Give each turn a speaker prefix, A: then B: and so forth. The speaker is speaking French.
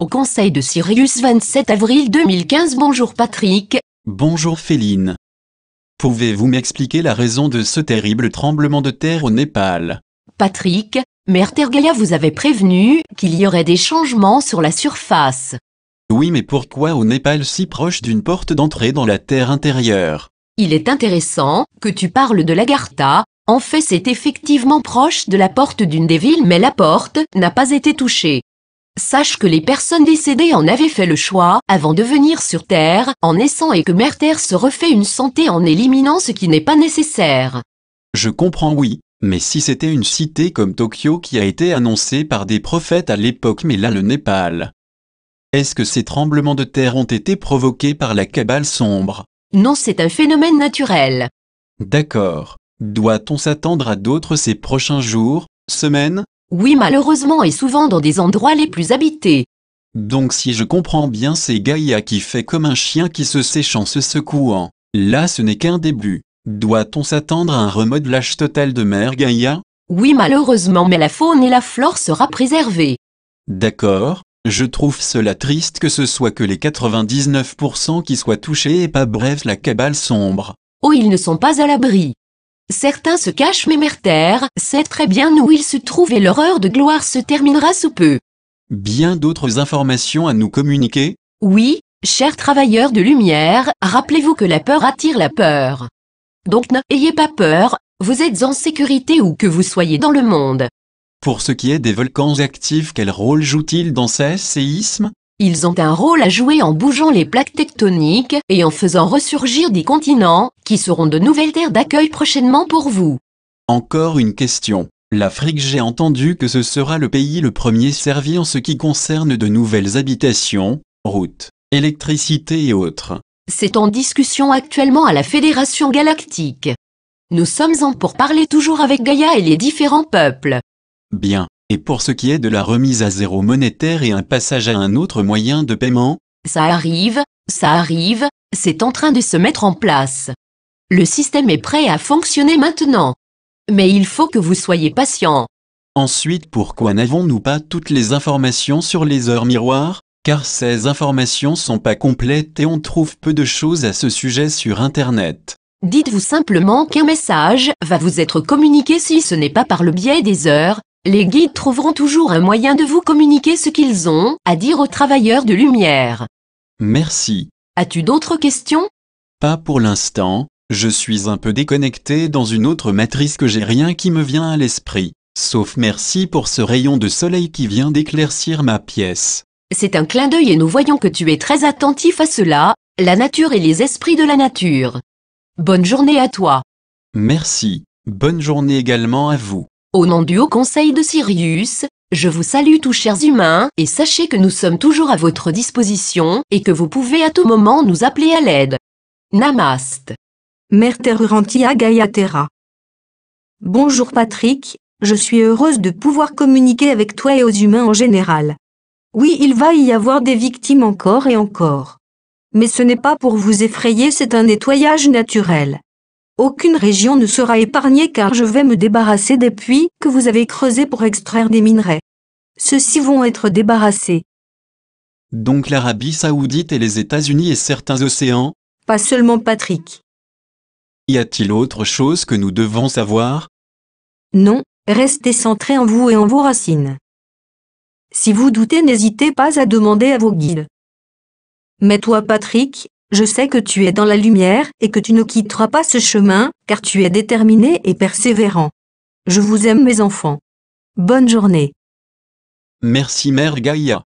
A: au Conseil de Sirius 27 avril 2015 Bonjour Patrick.
B: Bonjour Féline. Pouvez-vous m'expliquer la raison de ce terrible tremblement de terre au Népal
A: Patrick, Mère Tergaya vous avait prévenu qu'il y aurait des changements sur la surface.
B: Oui mais pourquoi au Népal si proche d'une porte d'entrée dans la terre intérieure
A: Il est intéressant que tu parles de l'Agartha, en fait c'est effectivement proche de la porte d'une des villes mais la porte n'a pas été touchée sache que les personnes décédées en avaient fait le choix avant de venir sur Terre en naissant et que Mère Terre se refait une santé en éliminant ce qui n'est pas nécessaire.
B: Je comprends oui, mais si c'était une cité comme Tokyo qui a été annoncée par des prophètes à l'époque mais là le Népal. Est-ce que ces tremblements de terre ont été provoqués par la cabale sombre
A: Non, c'est un phénomène naturel.
B: D'accord. Doit-on s'attendre à d'autres ces prochains jours, semaines
A: oui malheureusement et souvent dans des endroits les plus habités.
B: Donc si je comprends bien c'est Gaïa qui fait comme un chien qui se séchant en se secouant. Là ce n'est qu'un début. Doit-on s'attendre à un remodelage total de mer Gaïa
A: Oui malheureusement mais la faune et la flore sera préservée.
B: D'accord, je trouve cela triste que ce soit que les 99% qui soient touchés et pas bref la cabale
A: sombre. Oh ils ne sont pas à l'abri. Certains se cachent mais Merter sait très bien où ils se trouvent et l'horreur de gloire se terminera sous peu.
B: Bien d'autres informations à nous communiquer
A: Oui, chers travailleurs de lumière, rappelez-vous que la peur attire la peur. Donc n'ayez pas peur, vous êtes en sécurité où que vous soyez dans le monde.
B: Pour ce qui est des volcans actifs, quel rôle jouent-ils dans ces séismes
A: ils ont un rôle à jouer en bougeant les plaques tectoniques et en faisant ressurgir des continents, qui seront de nouvelles terres d'accueil prochainement pour vous.
B: Encore une question. L'Afrique, j'ai entendu que ce sera le pays le premier servi en ce qui concerne de nouvelles habitations, routes, électricité et autres.
A: C'est en discussion actuellement à la Fédération galactique. Nous sommes en pour parler toujours avec Gaïa et les différents peuples.
B: Bien. Et pour ce qui est de la remise à zéro monétaire et un passage à un autre moyen de paiement,
A: ça arrive, ça arrive, c'est en train de se mettre en place. Le système est prêt à fonctionner maintenant. Mais il faut que vous soyez patient.
B: Ensuite, pourquoi n'avons-nous pas toutes les informations sur les heures miroirs Car ces informations sont pas complètes et on trouve peu de choses à ce sujet sur Internet.
A: Dites-vous simplement qu'un message va vous être communiqué si ce n'est pas par le biais des heures, les guides trouveront toujours un moyen de vous communiquer ce qu'ils ont à dire aux travailleurs de lumière.
B: Merci.
A: As-tu d'autres questions Pas pour
B: l'instant, je suis un peu déconnecté dans une autre matrice que j'ai rien qui me vient à l'esprit. Sauf merci pour ce rayon de soleil qui vient d'éclaircir ma pièce.
A: C'est un clin d'œil et nous voyons que tu es très attentif à cela, la nature et les esprits de la nature. Bonne journée à toi.
B: Merci. Bonne journée également à vous.
A: Au nom du Haut Conseil de Sirius, je vous salue tous chers humains, et sachez que nous sommes toujours à votre disposition, et que vous pouvez à tout moment nous appeler à l'aide. Namaste.
C: Mère Terurantia Gaia Terra. Bonjour Patrick, je suis heureuse de pouvoir communiquer avec toi et aux humains en général. Oui, il va y avoir des victimes encore et encore. Mais ce n'est pas pour vous effrayer, c'est un nettoyage naturel. Aucune région ne sera épargnée car je vais me débarrasser des puits que vous avez creusés pour extraire des minerais. Ceux-ci vont être débarrassés.
B: Donc l'Arabie saoudite et les États-Unis et certains océans
C: Pas seulement Patrick.
B: Y a-t-il autre chose que nous devons savoir
C: Non, restez centrés en vous et en vos racines. Si vous doutez, n'hésitez pas à demander à vos guides. Mais toi, Patrick, je sais que tu es dans la lumière et que tu ne quitteras pas ce chemin, car tu es déterminé et persévérant. Je vous aime mes enfants. Bonne journée.
B: Merci Mère Gaïa.